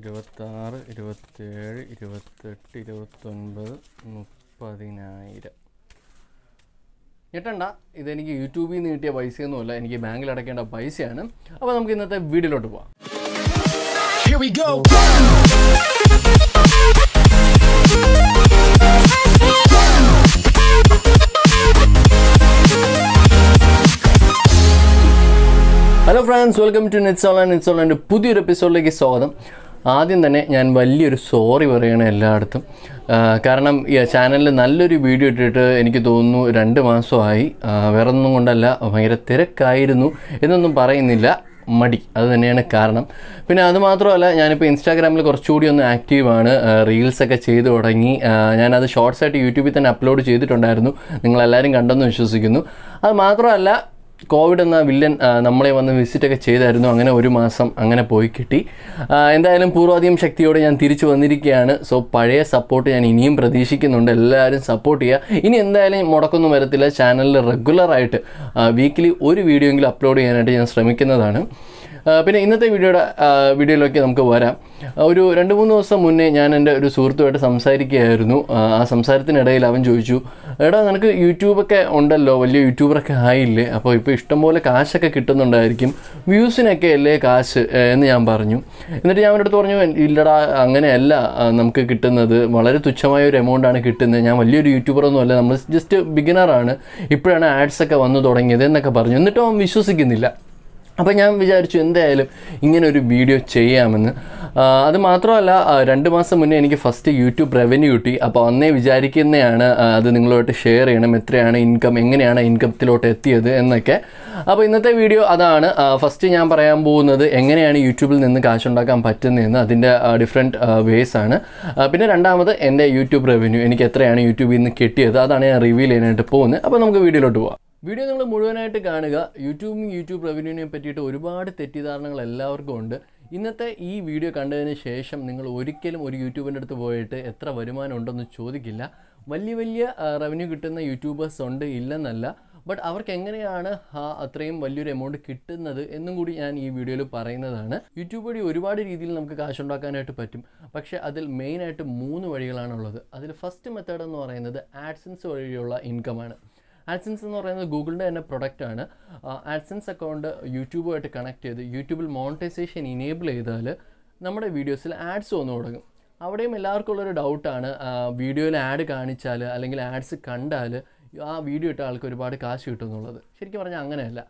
ഇരുപത്താറ് ഇരുപത്തേഴ് ഇരുപത്തെട്ട് ഇരുപത്തൊൻപത് മുപ്പതിനായിരം ഞെട്ടണ്ട ഇതെനിക്ക് യൂട്യൂബിൽ നിന്ന് കിട്ടിയ പൈസയൊന്നുമല്ല എനിക്ക് ബാങ്കിൽ അടയ്ക്കേണ്ട പൈസയാണ് അപ്പോൾ നമുക്ക് ഇന്നത്തെ വീഡിയോയിലോട്ട് പോവാം hello friends welcome to Netsol and Netsol and പുതിയൊരു എപ്പിസോഡിലേക്ക് സ്വാഗതം ആദ്യം തന്നെ ഞാൻ വലിയൊരു സോറി പറയണം എല്ലായിടത്തും കാരണം ഈ ചാനലിൽ നല്ലൊരു വീഡിയോ ഇട്ടിട്ട് എനിക്ക് തോന്നുന്നു രണ്ട് മാസമായി വേറെ ഒന്നും കൊണ്ടല്ല ഭയങ്കര തിരക്കായിരുന്നു എന്നൊന്നും പറയുന്നില്ല മടി അത് തന്നെയാണ് കാരണം പിന്നെ അതുമാത്രമല്ല ഞാനിപ്പോൾ ഇൻസ്റ്റാഗ്രാമിൽ കുറച്ചുകൂടി ഒന്ന് ആക്റ്റീവാണ് റീൽസൊക്കെ ചെയ്തു തുടങ്ങി ഞാനത് ഷോർട്സായിട്ട് യൂട്യൂബിൽ തന്നെ അപ്ലോഡ് ചെയ്തിട്ടുണ്ടായിരുന്നു നിങ്ങളെല്ലാവരും കണ്ടെന്ന് വിശ്വസിക്കുന്നു അത് മാത്രമല്ല കോവിഡ് എന്ന വില്ലൻ നമ്മളെ വന്ന് വിസിറ്റൊക്കെ ചെയ്തായിരുന്നു അങ്ങനെ ഒരു മാസം അങ്ങനെ പോയി കിട്ടി എന്തായാലും പൂർവാധികം ശക്തിയോടെ ഞാൻ തിരിച്ചു വന്നിരിക്കുകയാണ് സോ പഴയ സപ്പോർട്ട് ഞാൻ ഇനിയും പ്രതീക്ഷിക്കുന്നുണ്ട് എല്ലാവരും സപ്പോർട്ട് ചെയ്യുക ഇനി എന്തായാലും മുടക്കൊന്നും വരത്തില്ല ചാനലിൽ റെഗുലറായിട്ട് വീക്കിലി ഒരു വീഡിയോ എങ്കിലും അപ്ലോഡ് ചെയ്യാനായിട്ട് ഞാൻ ശ്രമിക്കുന്നതാണ് പിന്നെ ഇന്നത്തെ വീഡിയോയുടെ വീഡിയോയിലൊക്കെ നമുക്ക് വരാം ഒരു രണ്ട് മൂന്ന് ദിവസം മുന്നേ ഞാൻ എൻ്റെ ഒരു സുഹൃത്തുമായിട്ട് സംസാരിക്കുകയായിരുന്നു ആ സംസാരത്തിനിടയിൽ അവൻ ചോദിച്ചു എടാ നിനക്ക് യൂട്യൂബൊക്കെ ഉണ്ടല്ലോ വലിയ യൂട്യൂബറൊക്കെ ആയില്ലേ അപ്പോൾ ഇപ്പോൾ ഇഷ്ടംപോലെ കാശൊക്കെ കിട്ടുന്നുണ്ടായിരിക്കും വ്യൂസിനൊക്കെ അല്ലേ കാശ് എന്ന് ഞാൻ പറഞ്ഞു എന്നിട്ട് ഞാൻ അവരോട് പറഞ്ഞു ഇല്ലടാ അങ്ങനെയല്ല നമുക്ക് കിട്ടുന്നത് വളരെ തുച്ഛമായ ഒരു എമൗണ്ടാണ് കിട്ടുന്നത് ഞാൻ വലിയൊരു യൂട്യൂബറൊന്നും അല്ല നമ്മൾ ജസ്റ്റ് ബിഗിനറാണ് ഇപ്പോഴാണ് ആഡ്സൊക്കെ വന്നു തുടങ്ങിയത് എന്നൊക്കെ പറഞ്ഞു എന്നിട്ടും അവൻ വിശ്വസിക്കുന്നില്ല അപ്പോൾ ഞാൻ വിചാരിച്ചു എന്തായാലും ഇങ്ങനെ ഒരു വീഡിയോ ചെയ്യാമെന്ന് അത് മാത്രമല്ല രണ്ട് മാസം മുന്നേ എനിക്ക് ഫസ്റ്റ് യൂട്യൂബ് റവന്യൂ കിട്ടി അപ്പോൾ അന്നേ വിചാരിക്കുന്നതാണ് അത് നിങ്ങളുമായിട്ട് ഷെയർ ചെയ്യണം എത്രയാണ് ഇൻകം എങ്ങനെയാണ് ഇൻകത്തിലോട്ട് എത്തിയത് എന്നൊക്കെ അപ്പോൾ ഇന്നത്തെ വീഡിയോ അതാണ് ഫസ്റ്റ് ഞാൻ പറയാൻ പോകുന്നത് എങ്ങനെയാണ് യൂട്യൂബിൽ നിന്ന് കാശുണ്ടാക്കാൻ പറ്റുന്നതെന്ന് അതിൻ്റെ ഡിഫറെൻറ്റ് വേസ് ആണ് പിന്നെ രണ്ടാമത് എൻ്റെ യൂട്യൂബ് റവന്യൂ എനിക്ക് എത്രയാണ് യൂട്യൂബിൽ നിന്ന് കിട്ടിയത് അതാണ് ഞാൻ റിവീൽ ചെയ്യാനായിട്ട് പോകുന്നത് അപ്പോൾ നമുക്ക് വീഡിയോയിലോട്ട് പോകാം വീഡിയോ നിങ്ങൾ മുഴുവനായിട്ട് കാണുക യൂട്യൂബും യൂട്യൂബ് റവന്യൂവിനെ പറ്റിയിട്ട് ഒരുപാട് തെറ്റിദ്ധാരണകൾ എല്ലാവർക്കും ഉണ്ട് ഇന്നത്തെ ഈ വീഡിയോ കണ്ടതിന് ശേഷം നിങ്ങൾ ഒരിക്കലും ഒരു യൂട്യൂബിൻ്റെ അടുത്ത് പോയിട്ട് എത്ര വരുമാനം ഉണ്ടെന്ന് ചോദിക്കില്ല വലിയ വലിയ റവന്യൂ കിട്ടുന്ന യൂട്യൂബേഴ്സ് ഉണ്ട് ഇല്ലെന്നല്ല ബട്ട് അവർക്ക് എങ്ങനെയാണ് ആ അത്രയും വലിയൊരു എമൗണ്ട് കിട്ടുന്നത് എന്നും കൂടി ഞാൻ ഈ വീഡിയോയിൽ പറയുന്നതാണ് യൂട്യൂബ് വഴി ഒരുപാട് രീതിയിൽ നമുക്ക് കാശ് ഉണ്ടാക്കാനായിട്ട് പറ്റും പക്ഷേ അതിൽ മെയിനായിട്ട് മൂന്ന് വഴികളാണുള്ളത് അതിൽ ഫസ്റ്റ് മെത്തേഡ് എന്ന് പറയുന്നത് ആഡ്സൻസ് വഴിയുള്ള ഇൻകമാണ് ആഡ്സൻസ് എന്ന് പറയുന്നത് ഗൂഗിളിൻ്റെ തന്നെ പ്രൊഡക്റ്റാണ് ആഡ്സൻസ് അക്കൗണ്ട് യൂട്യൂബുമായിട്ട് കണക്ട് ചെയ്ത് യൂട്യൂബിൽ മോണിറ്റൈസേഷൻ ഇനേബിൾ ചെയ്താൽ നമ്മുടെ വീഡിയോസിൽ ആഡ്സ് വന്നു തുടങ്ങും അവിടെയും എല്ലാവർക്കും ഉള്ളൊരു ഡൗട്ടാണ് വീഡിയോയിൽ ആഡ് കാണിച്ചാൽ അല്ലെങ്കിൽ ആഡ്സ് കണ്ടാൽ ആ വീഡിയോ ഇട്ട ആൾക്ക് ഒരുപാട് കാശ് കിട്ടും എന്നുള്ളത് ശരിക്കും പറഞ്ഞാൽ അങ്ങനെയല്ല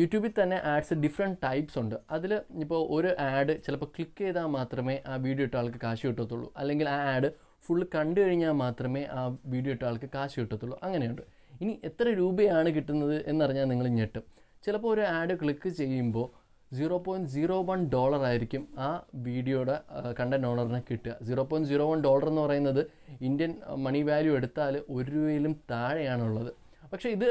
യൂട്യൂബിൽ തന്നെ ആഡ്സ് ഡിഫറെൻറ്റ് ടൈപ്സ് ഉണ്ട് അതിൽ ഇപ്പോൾ ഒരു ആഡ് ചിലപ്പോൾ ക്ലിക്ക് ചെയ്താൽ മാത്രമേ ആ വീഡിയോ ഇട്ട ആൾക്ക് കാശ് കിട്ടത്തുള്ളൂ അല്ലെങ്കിൽ ആ ആഡ് ഫുൾ കണ്ടു കഴിഞ്ഞാൽ മാത്രമേ ആ വീഡിയോ ഇട്ട ആൾക്ക് കാശ് കിട്ടത്തുള്ളൂ അങ്ങനെയുണ്ട് ഇനി എത്ര രൂപയാണ് കിട്ടുന്നത് എന്നറിഞ്ഞാൽ നിങ്ങൾ ഞെട്ടും ചിലപ്പോൾ ഒരു ആഡ് ക്ലിക്ക് ചെയ്യുമ്പോൾ zero point zero one dollar ആയിരിക്കും ആ വീഡിയോയുടെ കണ്ടൻറ് ഓണറിന് കിട്ടുക zero point zero one dollar എന്ന് പറയുന്നത് ഇന്ത്യൻ മണി വാല്യൂ എടുത്താൽ ഒരു രൂപയിലും താഴെയാണുള്ളത് പക്ഷേ ഇത്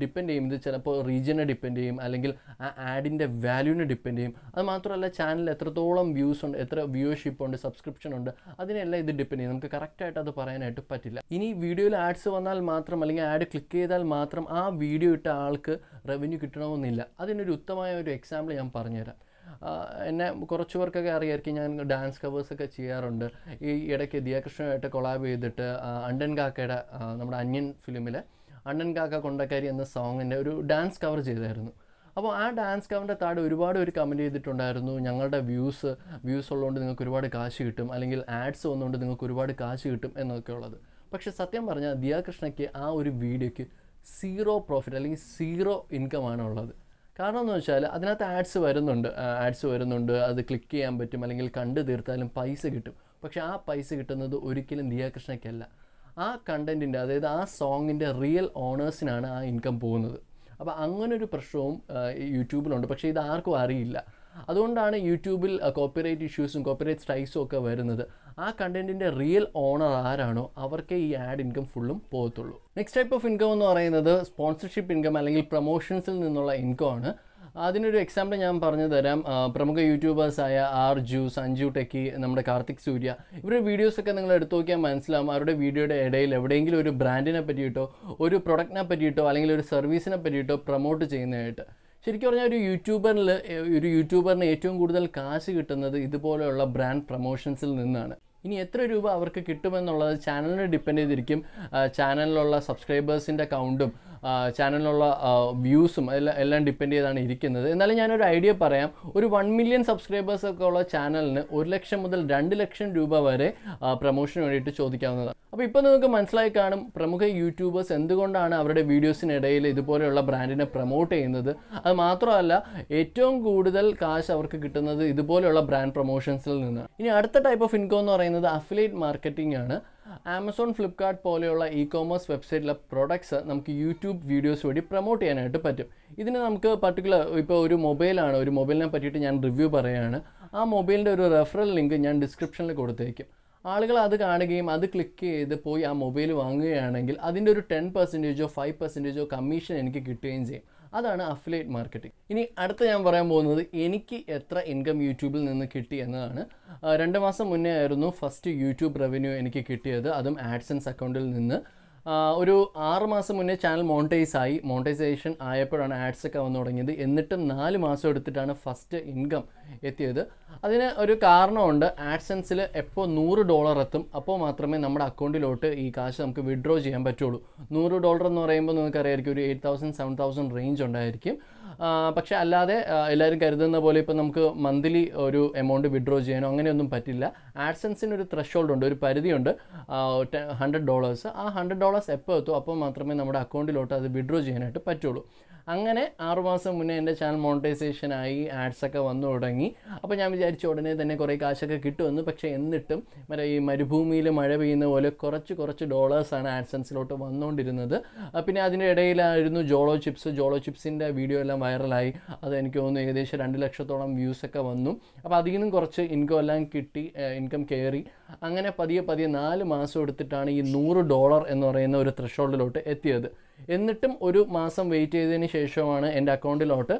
ഡിപ്പെൻഡ് ചെയ്യും ഇത് ചിലപ്പോൾ റീജിയനെ ഡിപ്പെൻഡ് ചെയ്യും അല്ലെങ്കിൽ ആ ആഡിൻ്റെ വാല്യൂവിനെ ഡിപ്പെൻഡ് ചെയ്യും അത് മാത്രമല്ല ചാനൽ എത്രത്തോളം വ്യൂസ് ഉണ്ട് എത്ര വ്യൂവർഷിപ്പ് ഉണ്ട് സബ്സ്ക്രിപ്ഷൻ ഉണ്ട് അതിനെല്ലാം ഇത് ഡിപ്പെൻഡ് ചെയ്യും നമുക്ക് കറക്റ്റായിട്ട് അത് പറയാനായിട്ട് പറ്റില്ല ഇനി വീഡിയോയിൽ ആഡ്സ് വന്നാൽ മാത്രം അല്ലെങ്കിൽ ആഡ് ക്ലിക്ക് ചെയ്താൽ മാത്രം ആ വീഡിയോ ഇട്ട ആൾക്ക് റവന്യൂ കിട്ടണമെന്നില്ല അതിനൊരു ഉത്തമമായ ഒരു എക്സാമ്പിൾ ഞാൻ പറഞ്ഞുതരാം എന്നെ കുറച്ച് പേർക്കൊക്കെ അറിയായിരിക്കും ഞാൻ ഡാൻസ് കവേഴ്സൊക്കെ ചെയ്യാറുണ്ട് ഈ ഇടയ്ക്ക് ദിയാകൃഷ്ണനായിട്ട് കൊളാബ് ചെയ്തിട്ട് അണ്ടൻ കാക്കയുടെ നമ്മുടെ അന്യൻ ഫിലിമിലെ അണ്ണൻ കാക്ക കൊണ്ടക്കാരി എന്ന സോങ്ങിൻ്റെ ഒരു ഡാൻസ് കവർ ചെയ്തായിരുന്നു അപ്പോൾ ആ ഡാൻസ് കവറിൻ്റെ താഴെ ഒരുപാട് ഒരു കമൻറ്റ് ചെയ്തിട്ടുണ്ടായിരുന്നു ഞങ്ങളുടെ വ്യൂസ് വ്യൂസ് ഉള്ളതുകൊണ്ട് നിങ്ങൾക്ക് ഒരുപാട് കാശ് കിട്ടും അല്ലെങ്കിൽ ആഡ്സ് വന്നുകൊണ്ട് നിങ്ങൾക്ക് ഒരുപാട് കാശ് കിട്ടും എന്നൊക്കെ ഉള്ളത് പക്ഷേ സത്യം പറഞ്ഞാൽ ദിയാകൃഷ്ണയ്ക്ക് ആ ഒരു വീഡിയോയ്ക്ക് സീറോ പ്രോഫിറ്റ് അല്ലെങ്കിൽ സീറോ ഇൻകമാണ് ഉള്ളത് കാരണം എന്ന് വെച്ചാൽ അതിനകത്ത് ആഡ്സ് വരുന്നുണ്ട് ആഡ്സ് വരുന്നുണ്ട് അത് ക്ലിക്ക് ചെയ്യാൻ പറ്റും അല്ലെങ്കിൽ കണ്ടു തീർത്താലും പൈസ കിട്ടും പക്ഷേ ആ പൈസ കിട്ടുന്നത് ഒരിക്കലും ദിയാകൃഷ്ണയ്ക്കല്ല ആ കണ്ടൻറ്റിൻ്റെ അതായത് ആ സോങ്ങിൻ്റെ റിയൽ ഓണേഴ്സിനാണ് ആ ഇൻകം പോകുന്നത് അപ്പോൾ അങ്ങനൊരു പ്രശ്നവും യൂട്യൂബിലുണ്ട് പക്ഷേ ഇത് ആർക്കും അറിയില്ല അതുകൊണ്ടാണ് യൂട്യൂബിൽ കോപ്പിറൈറ്റ് ഇഷ്യൂസും കോപ്പിറൈറ്റ് സ്ട്രൈക്സും ഒക്കെ വരുന്നത് ആ കണ്ടൻറ്റിൻ്റെ റിയൽ ഓണർ ആരാണോ അവർക്കേ ഈ ആഡ് ഇൻകം ഫുള്ളും പോകത്തുള്ളൂ നെക്സ്റ്റ് ടൈപ്പ് ഓഫ് ഇൻകം എന്ന് പറയുന്നത് സ്പോൺസർഷിപ്പ് ഇൻകം അല്ലെങ്കിൽ പ്രൊമോഷൻസിൽ നിന്നുള്ള ഇൻകം ആണ് അതിനൊരു എക്സാമ്പിൾ ഞാൻ പറഞ്ഞു തരാം പ്രമുഖ യൂട്യൂബേഴ്സായ ആർ ജു സഞ്ജു ടെക്കി നമ്മുടെ കാർത്തിക് സൂര്യ ഇവരുടെ വീഡിയോസൊക്കെ നിങ്ങൾ എടുത്തു നോക്കിയാൽ മനസ്സിലാവും അവരുടെ വീഡിയോയുടെ ഇടയിൽ എവിടെയെങ്കിലും ഒരു ബ്രാൻഡിനെ പറ്റിയിട്ടോ ഒരു പ്രൊഡക്റ്റിനെ പറ്റിയിട്ടോ അല്ലെങ്കിൽ ഒരു സർവീസിനെ പറ്റിയിട്ടോ പ്രൊമോട്ട് ചെയ്യുന്നതായിട്ട് ശരിക്കും പറഞ്ഞാൽ ഒരു യൂട്യൂബറിൽ ഒരു യൂട്യൂബറിന് ഏറ്റവും കൂടുതൽ കാശ് കിട്ടുന്നത് ഇതുപോലെയുള്ള ബ്രാൻഡ് പ്രൊമോഷൻസിൽ നിന്നാണ് ഇനി എത്ര രൂപ അവർക്ക് കിട്ടുമെന്നുള്ളത് ചാനലിനെ ഡിപ്പെൻഡ് ചെയ്തിരിക്കും ചാനലിലുള്ള സബ്സ്ക്രൈബേഴ്സിൻ്റെ കൗണ്ടും ചാനലിലുള്ള വ്യൂസും എല്ലാം എല്ലാം ഡിപ്പെൻഡ് ചെയ്താണ് ഇരിക്കുന്നത് എന്നാലും ഞാനൊരു ഐഡിയ പറയാം ഒരു വൺ മില്യൺ സബ്സ്ക്രൈബേഴ്സ് ഒക്കെ ഉള്ള ചാനലിന് ഒരു ലക്ഷം മുതൽ രണ്ട് ലക്ഷം രൂപ വരെ പ്രൊമോഷന് വേണ്ടിയിട്ട് ചോദിക്കാവുന്നതാണ് അപ്പോൾ ഇപ്പോൾ നിങ്ങൾക്ക് മനസ്സിലായി കാണും പ്രമുഖ യൂട്യൂബേഴ്സ് എന്തുകൊണ്ടാണ് അവരുടെ വീഡിയോസിനിടയിൽ ഇതുപോലെയുള്ള ബ്രാൻഡിനെ പ്രൊമോട്ട് ചെയ്യുന്നത് അത് മാത്രമല്ല ഏറ്റവും കൂടുതൽ കാശ് അവർക്ക് കിട്ടുന്നത് ഇതുപോലെയുള്ള ബ്രാൻഡ് പ്രൊമോഷൻസിൽ നിന്നാണ് ഇനി അടുത്ത ടൈപ്പ് ഓഫ് ഇൻകം എന്ന് പറയുന്നത് പറയുന്നത് അഫിലേറ്റ് മാർക്കറ്റിംഗ് ആണ് ആമസോൺ ഫ്ലിപ്കാർട്ട് പോലെയുള്ള ഇ കോമേഴ്സ് വെബ്സൈറ്റിലെ പ്രൊഡക്ട്സ് നമുക്ക് യൂട്യൂബ് വീഡിയോസ് വഴി പ്രൊമോട്ട് ചെയ്യാനായിട്ട് പറ്റും ഇതിന് നമുക്ക് പർട്ടിക്കുലർ ഇപ്പോൾ ഒരു മൊബൈലാണ് ഒരു മൊബൈലിനെ പറ്റിയിട്ട് ഞാൻ റിവ്യൂ പറയുകയാണ് ആ മൊബൈലിൻ്റെ ഒരു റെഫറൽ ലിങ്ക് ഞാൻ ഡിസ്ക്രിപ്ഷനിൽ കൊടുത്തേക്കും ആളുകൾ അത് കാണുകയും അത് ക്ലിക്ക് ചെയ്ത് പോയി ആ മൊബൈൽ വാങ്ങുകയാണെങ്കിൽ അതിൻ്റെ ഒരു ടെൻ പെർസെൻറ്റേജോ ഫൈവ് പെർസെൻറ്റേജോ കമ്മീഷൻ എനിക്ക് കിട്ടുകയും ചെയ്യും അതാണ് അഫിലേറ്റ് മാർക്കറ്റിംഗ് ഇനി അടുത്ത ഞാൻ പറയാൻ പോകുന്നത് എനിക്ക് എത്ര ഇൻകം യൂട്യൂബിൽ നിന്ന് കിട്ടി എന്നതാണ് രണ്ട് മാസം മുന്നേ ആയിരുന്നു ഫസ്റ്റ് യൂട്യൂബ് റവന്യൂ എനിക്ക് കിട്ടിയത് അതും ആഡ്സൻസ് അക്കൗണ്ടിൽ നിന്ന് ഒരു ആറ് മാസം മുന്നേ ചാനൽ മോണിറ്റൈസ് ആയി മോണിറ്റൈസേഷൻ ആയപ്പോഴാണ് ആഡ്സ് ഒക്കെ വന്നു തുടങ്ങിയത് എന്നിട്ടും നാല് മാസം എടുത്തിട്ടാണ് ഫസ്റ്റ് ഇൻകം എത്തിയത് അതിന് ഒരു കാരണമുണ്ട് ആഡ്സെൻസിൽ എപ്പോൾ നൂറ് ഡോളർ എത്തും അപ്പോൾ മാത്രമേ നമ്മുടെ അക്കൗണ്ടിലോട്ട് ഈ കാശ് നമുക്ക് വിഡ്രോ ചെയ്യാൻ പറ്റുള്ളൂ നൂറ് ഡോളർ എന്ന് പറയുമ്പോൾ നിങ്ങൾക്കറിയായിരിക്കും ഒരു eight thousand seven thousand range ഉണ്ടായിരിക്കും പക്ഷേ അല്ലാതെ എല്ലാവരും കരുതുന്ന പോലെ ഇപ്പോൾ നമുക്ക് മന്ത്ലി ഒരു എമൗണ്ട് വിഡ്രോ ചെയ്യാനോ അങ്ങനെയൊന്നും പറ്റില്ല ആഡ്സൻസിന് ഒരു ത്രഷോൾഡ് ഉണ്ട് ഒരു പരിധിയുണ്ട് ഹൺഡ്രഡ് ഡോളേഴ്സ് ആ ഹൺഡ്രഡ് ഡോളേഴ്സ് എപ്പോൾ എത്തും അപ്പോൾ മാത്രമേ നമ്മുടെ അക്കൗണ്ടിലോട്ട് അത് വിഡ്രോ ചെയ്യാനായിട്ട് പറ്റുള്ളൂ അങ്ങനെ ആറുമാസം മുന്നേ എൻ്റെ ചാനൽ മോണിറ്റൈസേഷനായി ആഡ്സൊക്കെ വന്നു തുടങ്ങി അപ്പോൾ ഞാൻ വിചാരിച്ചു ഉടനെ തന്നെ കുറേ കാശൊക്കെ കിട്ടുമെന്ന് പക്ഷേ എന്നിട്ടും മറ്റേ ഈ മരുഭൂമിയിൽ മഴ പെയ്യുന്ന പോലെ കുറച്ച് കുറച്ച് ഡോളേഴ്സാണ് ആഡ്സൻസിലോട്ട് വന്നുകൊണ്ടിരുന്നത് പിന്നെ അതിൻ്റെ ഇടയിലായിരുന്നു ജോളോ ചിപ്സ് ജോളോ ചിപ്സിൻ്റെ വീഡിയോ എല്ലാം വൈറലായി അത് എനിക്ക് തോന്നുന്നു ഏകദേശം രണ്ട് ലക്ഷത്തോളം വ്യൂസൊക്കെ വന്നു അപ്പോൾ അതിൽ നിന്നും കുറച്ച് ഇൻകം എല്ലാം കിട്ടി ഇൻകം കയറി അങ്ങനെ പതിയെ പതിയെ നാല് മാസം എടുത്തിട്ടാണ് ഈ നൂറ് ഡോളർ എന്ന് പറയുന്ന ഒരു ത്രഷോൾഡിലോട്ട് എത്തിയത് എന്നിട്ടും ഒരു മാസം വെയിറ്റ് ചെയ്തതിന് ശേഷമാണ് എൻ്റെ അക്കൗണ്ടിലോട്ട്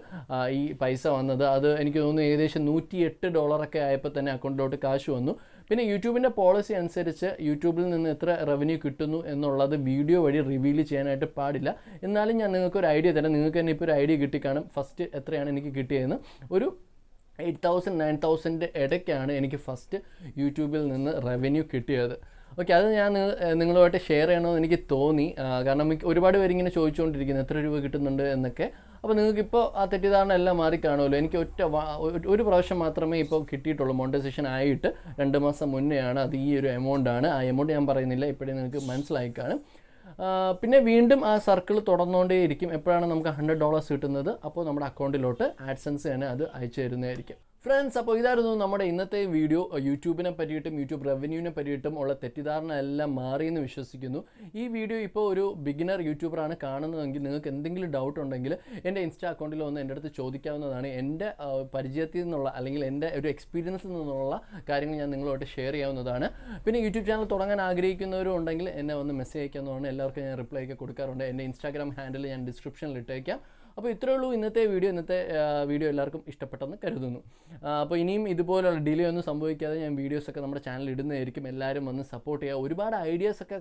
ഈ പൈസ വന്നത് അത് എനിക്ക് തോന്നുന്നു ഏകദേശം നൂറ്റി എട്ട് ഡോളറൊക്കെ ആയപ്പോൾ തന്നെ അക്കൗണ്ടിലോട്ട് കാശ് വന്നു പിന്നെ യൂട്യൂബിൻ്റെ പോളിസി അനുസരിച്ച് യൂട്യൂബിൽ നിന്ന് എത്ര റവന്യൂ കിട്ടുന്നു എന്നുള്ളത് വീഡിയോ വഴി റിവീൽ ചെയ്യാനായിട്ട് പാടില്ല എന്നാലും ഞാൻ നിങ്ങൾക്ക് ഒരു ഐഡിയ തരാം നിങ്ങൾക്ക് തന്നെ ഇപ്പോൾ ഒരു ഐഡിയ കിട്ടിക്കാണും ഫസ്റ്റ് എത്രയാണ് എനിക്ക് കിട്ടിയതെന്ന് ഒരു എയ്റ്റ് തൗസൻഡ് നയൻ തൗസൻഡ് ഇടയ്ക്കാണ് എനിക്ക് ഫസ്റ്റ് യൂട്യൂബിൽ നിന്ന് റവന്യൂ കിട്ടിയത് ഓക്കെ അത് ഞാൻ നിങ്ങളുമായിട്ട് ഷെയർ ചെയ്യണമെന്ന് എനിക്ക് തോന്നി കാരണം ഒരുപാട് പേര് ഇങ്ങനെ ചോദിച്ചുകൊണ്ടിരിക്കുന്നു എത്ര രൂപ കിട്ടുന്നുണ്ട് എന്നൊക്കെ അപ്പോൾ നിങ്ങൾക്ക് ഇപ്പോൾ ആ തെറ്റിദ്ധാരണ എല്ലാം മാറി കാണുമല്ലോ എനിക്ക് ഒറ്റ ഒരു പ്രാവശ്യം മാത്രമേ ഇപ്പോൾ കിട്ടിയിട്ടുള്ളൂ മോണ്ടസേഷൻ ആയിട്ട് രണ്ട് മാസം മുന്നെയാണ് അത് ഈ ഒരു എമൗണ്ട് ആണ് ആ എമൗണ്ട് ഞാൻ പറയുന്നില്ല ഇപ്പോഴേ നിങ്ങൾക്ക് മനസ്സിലായി കാണും പിന്നെ വീണ്ടും ആ സർക്കിൾ തുടർന്നുകൊണ്ടേയിരിക്കും എപ്പോഴാണ് നമുക്ക് ഹൺഡ്രഡ് ഡോളേഴ്സ് കിട്ടുന്നത് അപ്പോൾ നമ്മുടെ അക്കൗണ്ടിലോട്ട് ആഡ്സൻസ് തന്നെ അത് അയച്ചു തരുന്നതായിരിക്കും ഫ്രണ്ട്സ് അപ്പോൾ ഇതായിരുന്നു നമ്മുടെ ഇന്നത്തെ വീഡിയോ യൂട്യൂബിനെ പറ്റിയിട്ടും യൂട്യൂബ് റവന്യൂവിനെ പറ്റിയിട്ടും ഉള്ള തെറ്റിദ്ധാരണ എല്ലാം മാറിയെന്ന് വിശ്വസിക്കുന്നു ഈ വീഡിയോ ഇപ്പോൾ ഒരു ബിഗിനർ യൂട്യൂബറാണ് കാണുന്നതെങ്കിൽ നിങ്ങൾക്ക് എന്തെങ്കിലും ഡൗട്ട് ഉണ്ടെങ്കിൽ എൻ്റെ ഇൻസ്റ്റാ അക്കൗണ്ടിൽ ഒന്ന് എൻ്റെ അടുത്ത് ചോദിക്കാവുന്നതാണ് എൻ്റെ പരിചയത്തിൽ നിന്നുള്ള അല്ലെങ്കിൽ എൻ്റെ ഒരു എക്സ്പീരിയൻസിൽ നിന്നുള്ള കാര്യങ്ങൾ ഞാൻ നിങ്ങളുമായിട്ട് ഷെയർ ചെയ്യാവുന്നതാണ് പിന്നെ യൂട്യൂബ് ചാനൽ തുടങ്ങാൻ ആഗ്രഹിക്കുന്നവരും ഉണ്ടെങ്കിൽ എന്നെ ഒന്ന് മെസ്സേജ് അയക്കാവുന്നതാണ് എല്ലാവർക്കും ഞാൻ റിപ്ലൈ ഒക്കെ കൊടുക്കാറുണ്ട് എൻ്റെ ഇൻസ്റ്റാഗ്രാം ഹാൻഡിൽ ഞാൻ ഡിസ്ക്രിപ്ഷനിൽ ഇട്ടേക്കാം അപ്പോൾ ഇത്രയേ ഉള്ളൂ ഇന്നത്തെ വീഡിയോ ഇന്നത്തെ വീഡിയോ എല്ലാവർക്കും ഇഷ്ടപ്പെട്ടെന്ന് കരുതുന്നു അപ്പോൾ ഇനിയും ഇതുപോലുള്ള ഡിലേ ഒന്നും സംഭവിക്കാതെ ഞാൻ വീഡിയോസൊക്കെ നമ്മുടെ ചാനൽ ഇടുന്നതായിരിക്കും എല്ലാവരും വന്ന് സപ്പോർട്ട് ചെയ്യുക ഒരുപാട് ഐഡിയാസൊക്കെ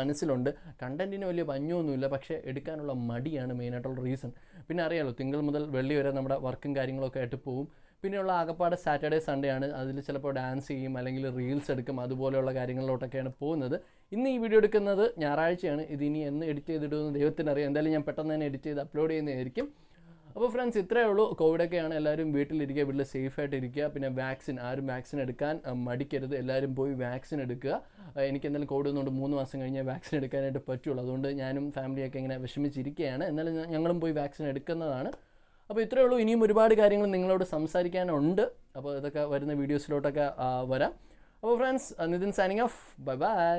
മനസ്സിലുണ്ട് കണ്ടൻറ്റിന് വലിയ പഞ്ഞൊന്നുമില്ല പക്ഷേ എടുക്കാനുള്ള മടിയാണ് മെയിനായിട്ടുള്ള റീസൺ പിന്നെ അറിയാമല്ലോ തിങ്കൾ മുതൽ വെള്ളി വരെ നമ്മുടെ വർക്കും കാര്യങ്ങളൊക്കെ ആയിട്ട് പോവും പിന്നെയുള്ള ആകപ്പാട് സാറ്റർഡേ സൺഡേ ആണ് അതിൽ ചിലപ്പോൾ ഡാൻസ് ചെയ്യും അല്ലെങ്കിൽ റീൽസ് എടുക്കും അതുപോലെയുള്ള കാര്യങ്ങളിലോട്ടൊക്കെയാണ് പോകുന്നത് ഇന്ന് ഈ വീഡിയോ എടുക്കുന്നത് ഞായറാഴ്ചയാണ് ഇത് ഇനി എന്ന് എഡിറ്റ് ചെയ്തിടുമെന്ന് ദൈവത്തിനറിയാം എന്തായാലും ഞാൻ പെട്ടെന്ന് തന്നെ എഡിറ്റ് ചെയ്ത് അപ്ലോഡ് ചെയ്യുന്നതായിരിക്കും അപ്പോൾ ഫ്രണ്ട്സ് ഇത്രയേ ഉള്ളൂ കോവിഡൊക്കെയാണ് എല്ലാവരും വീട്ടിലിരിക്കുക വീട്ടിൽ സേഫായിട്ട് ഇരിക്കുക പിന്നെ വാക്സിൻ ആരും വാക്സിൻ എടുക്കാൻ മടിക്കരുത് എല്ലാവരും പോയി വാക്സിൻ എടുക്കുക എനിക്ക് എന്തായാലും കോവിഡ് വന്നുകൊണ്ട് മൂന്ന് മാസം കഴിഞ്ഞാൽ വാക്സിൻ എടുക്കാനായിട്ട് പറ്റുള്ളൂ അതുകൊണ്ട് ഞാനും ഫാമിലിയൊക്കെ ഇങ്ങനെ വിഷമിച്ചിരിക്കുകയാണ് എന്നാലും ഞങ്ങളും പോയി വാക്സിൻ എടുക്കുന്നതാണ് അപ്പോൾ ഇത്രയേ ഉള്ളൂ ഇനിയും ഒരുപാട് കാര്യങ്ങൾ നിങ്ങളോട് സംസാരിക്കാനുണ്ട് അപ്പോൾ ഇതൊക്കെ വരുന്ന വീഡിയോസിലോട്ടൊക്കെ വരാം അപ്പോൾ friends Nitin signing off bye by